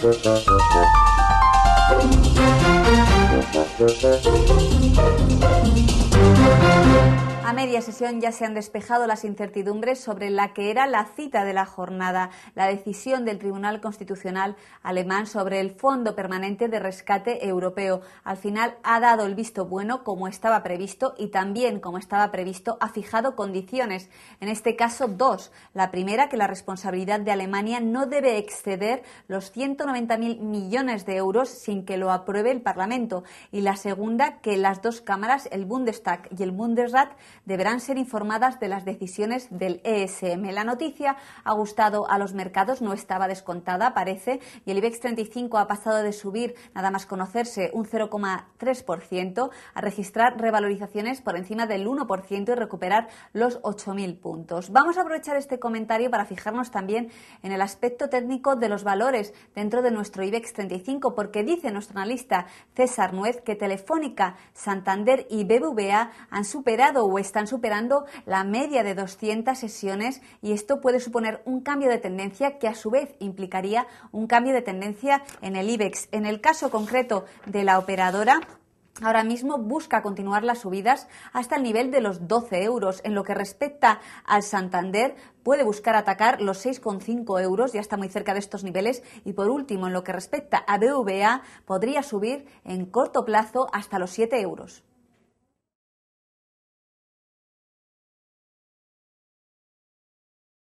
Thank you. A media sesión ya se han despejado las incertidumbres sobre la que era la cita de la jornada, la decisión del Tribunal Constitucional alemán sobre el Fondo Permanente de Rescate Europeo. Al final ha dado el visto bueno como estaba previsto y también como estaba previsto ha fijado condiciones, en este caso dos. La primera, que la responsabilidad de Alemania no debe exceder los 190.000 millones de euros sin que lo apruebe el Parlamento. Y la segunda, que las dos cámaras, el Bundestag y el Bundesrat, deberán ser informadas de las decisiones del ESM. La noticia ha gustado a los mercados, no estaba descontada, parece, y el IBEX 35 ha pasado de subir, nada más conocerse, un 0,3%, a registrar revalorizaciones por encima del 1% y recuperar los 8.000 puntos. Vamos a aprovechar este comentario para fijarnos también en el aspecto técnico de los valores dentro de nuestro IBEX 35, porque dice nuestro analista César Nuez que Telefónica, Santander y BBVA han superado o están superando la media de 200 sesiones y esto puede suponer un cambio de tendencia que a su vez implicaría un cambio de tendencia en el IBEX. En el caso concreto de la operadora, Ahora mismo busca continuar las subidas hasta el nivel de los 12 euros. En lo que respecta al Santander, puede buscar atacar los 6,5 euros, ya está muy cerca de estos niveles. Y por último, en lo que respecta a BVA, podría subir en corto plazo hasta los 7 euros.